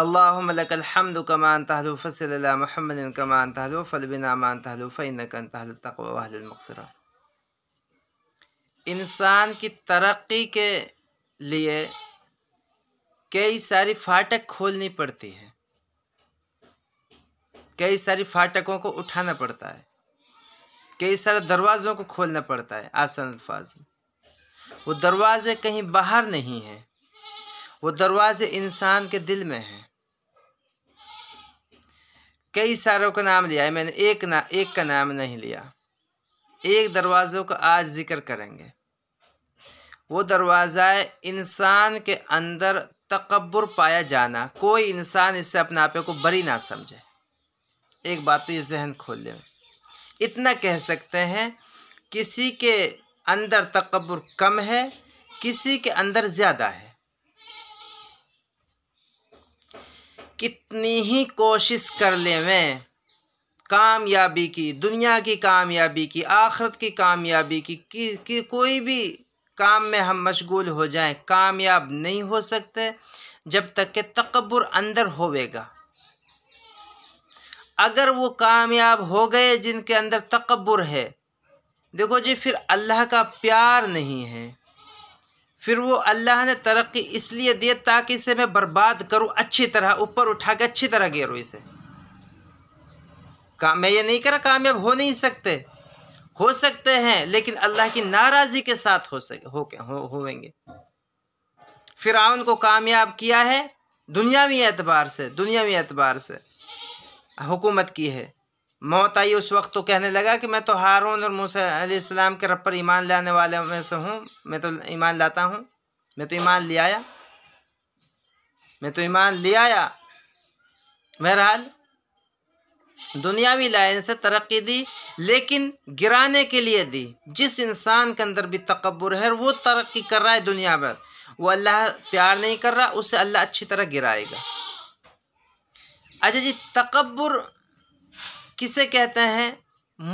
अल्लाहमद कमान तहलू फ़सल महमद कमान तहलू फ़लबिनामान तहलू फ़ैन तहल तकवाहमफ़र इंसान की तरक्की के लिए कई सारी फाटक खोलनी पड़ती है कई सारी फाटकों को उठाना पड़ता है कई सारे दरवाज़ों को खोलना पड़ता है आसान अल्फाज वो दरवाज़े कहीं बाहर नहीं हैं वो दरवाज़े इंसान के दिल में हैं कई सारों का नाम लिया है मैंने एक ना एक का नाम नहीं लिया एक दरवाज़ों का आज जिक्र करेंगे वो दरवाज़ा है इंसान के अंदर तकबर पाया जाना कोई इंसान इससे अपने आप को बरी ना समझे एक बात तो ये जहन खोल ले इतना कह सकते हैं किसी के अंदर तकबर कम है किसी के अंदर ज़्यादा है कितनी ही कोशिश कर ले मैं कामयाबी की दुनिया की कामयाबी की आखरत की कामयाबी की कि, कि कोई भी काम में हम मशगूल हो जाएं कामयाब नहीं हो सकते जब तक के तकबर अंदर होवेगा अगर वो कामयाब हो गए जिनके अंदर तकबर है देखो जी फिर अल्लाह का प्यार नहीं है फिर वो अल्लाह ने तरक्की इसलिए दी ताकि इसे मैं बर्बाद करूँ अच्छी तरह ऊपर उठा के अच्छी तरह घेरूँ इसे का मैं ये नहीं करा कामयाब हो नहीं सकते हो सकते हैं लेकिन अल्लाह की नाराज़ी के साथ हो सके हो हो होंगे फिराउन को कामयाब किया है दुनियावी एतबार से दुनियावी एतबार से हुकूमत की है मौत आई उस वक्त तो कहने लगा कि मैं तो हारून और मूसम के रब पर ईमान लाने वाले में से हूँ मैं तो ईमान लाता हूँ मैं तो ईमान ले आया मैं तो ईमान ले आया बहरहाल दुनियावी लाइन से तरक्की दी लेकिन गिराने के लिए दी जिस इंसान के अंदर भी तकबर है वो तरक्की कर रहा है दुनिया भर वो अल्लाह प्यार नहीं कर रहा उसे अल्लाह अच्छी तरह गिराएगा अच्छा जी तकबर किसे कहते हैं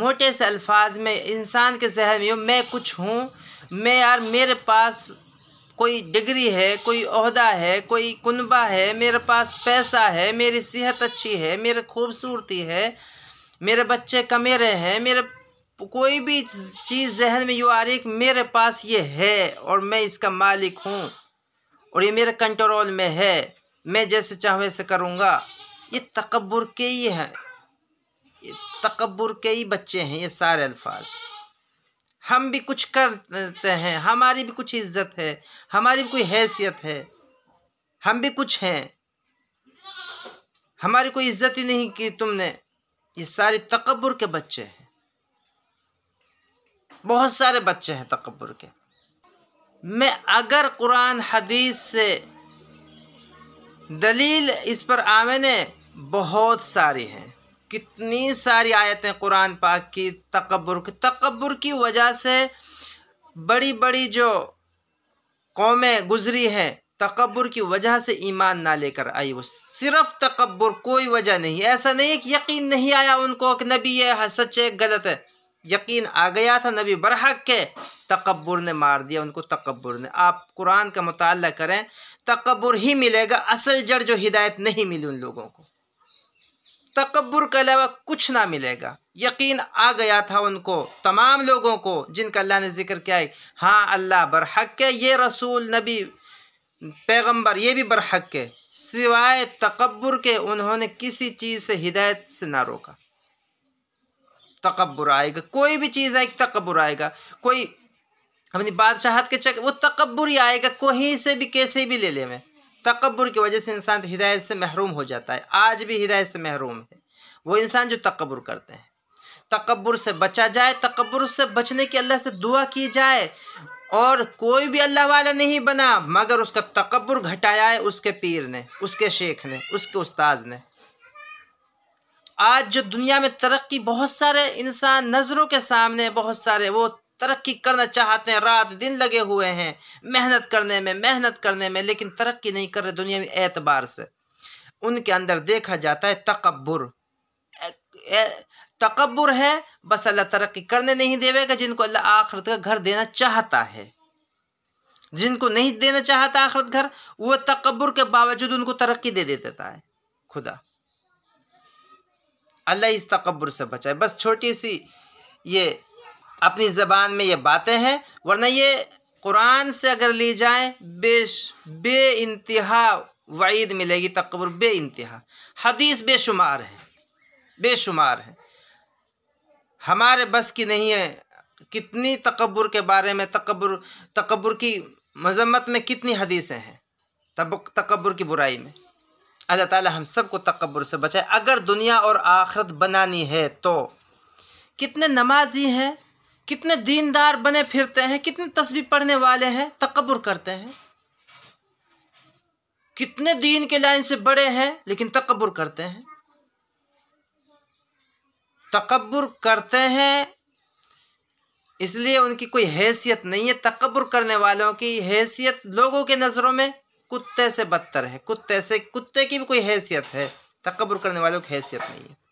मोटे से अल्फाज में इंसान के जहन में मैं कुछ हूँ मैं यार मेरे पास कोई डिग्री है कोई अहदा है कोई कुनबा है मेरे पास पैसा है मेरी सेहत अच्छी है मेरे खूबसूरती है मेरे बच्चे कमेरे हैं मेरे कोई भी चीज़ जहन में यू आ रही मेरे पास ये है और मैं इसका मालिक हूँ और ये मेरे कंट्रोल में है मैं जैसे चाहे वैसे करूँगा ये तकबर के ही है तकबर के ही बच्चे हैं ये सारे अल्फाज हम भी कुछ करते हैं हमारी भी कुछ इज्जत है हमारी भी कोई हैसियत है हम भी कुछ हैं हमारी कोई इज्जत ही नहीं की तुमने ये सारे तकबर के बच्चे हैं बहुत सारे बच्चे हैं तकबर के मैं अगर कुरान हदीस से दलील इस पर आमने बहुत सारी हैं कितनी सारी आयतें कुरान पाक की तकबर की तकबर की वजह से बड़ी बड़ी जो कौमें गुजरी हैं तकबर की वजह से ईमान ना लेकर आई वो सिर्फ तकबर कोई वजह नहीं ऐसा नहीं कि यकीन नहीं आया उनको कि नबी ये सच है गलत है यकीन आ गया था नबी बरहक के तकबर ने मार दिया उनको तकबर ने आप कुरान का मुताल करें तकबर ही मिलेगा असल जड़ जो हिदायत नहीं मिली उन लोगों को तकबर के अलावा कुछ ना मिलेगा यकीन आ गया था उनको तमाम लोगों को जिनका अल्लाह ने ज़िक्र किया है हाँ अल्लाह बरहक है ये रसूल नबी पैगंबर ये भी बरहक है सिवाय तकबर के उन्होंने किसी चीज़ से हिदायत से ना रोका तकबर आएगा कोई भी चीज़ आएगी तकबर आएगा कोई अपनी बादशाहत के चक वो तकबर ही आएगा कोई से भी कैसे भी ले ले मैं तकबर की वजह से इंसान हिदायत से महरूम हो जाता है आज भी हिदायत से महरूम है वो इंसान जो तकबर करते हैं तकबर से बचा जाए तकबर से बचने की अल्लाह से दुआ की जाए और कोई भी अल्लाह वाला नहीं बना मगर उसका तकबर घटाया है उसके पीर ने उसके शेख ने उसके उस्ताज ने आज जो दुनिया में तरक्की बहुत सारे इंसान नज़रों के सामने बहुत सारे वो तरक्की करना चाहते हैं रात दिन लगे हुए हैं मेहनत करने में मेहनत करने में लेकिन तरक्की नहीं कर रहे दुनिया में एतबार से उनके अंदर देखा जाता है तकबर तकबर है बस अल्लाह तरक्की करने नहीं देवेगा जिनको अल्लाह आखिरत का घर देना चाहता है जिनको नहीं देना चाहता आखिरत घर वो तकबर के बावजूद उनको तरक्की दे दे देता है खुदा अल्लाह इस तकबर से बचाए बस छोटी सी ये अपनी ज़बान में ये बातें हैं वरना ये कुरान से अगर ली जाए बेश बे इंतहा वईद मिलेगी तकबर बे इंतहा हदीस बेशुमार है बेशुमार है हमारे बस की नहीं है कितनी तकबर के बारे में तकबर तकबर की मजम्मत में कितनी हदीसें हैं तब तकबर की बुराई में अल्लाह ताला हम सबको तकबर से बचाए अगर दुनिया और आखरत बनानी है तो कितने नमाजी हैं कितने दीनदार बने फिरते हैं कितने तस्वीर पढ़ने वाले हैं तकबर करते हैं कितने दीन के लाइन से बड़े हैं लेकिन तकबर करते हैं तकबर करते हैं इसलिए उनकी कोई हैसियत नहीं है तकबर करने वालों की हैसियत लोगों के नज़रों में कुत्ते से बदतर है कुत्ते से कुत्ते की भी कोई हैसियत है तकबर करने वालों की हैसियत नहीं है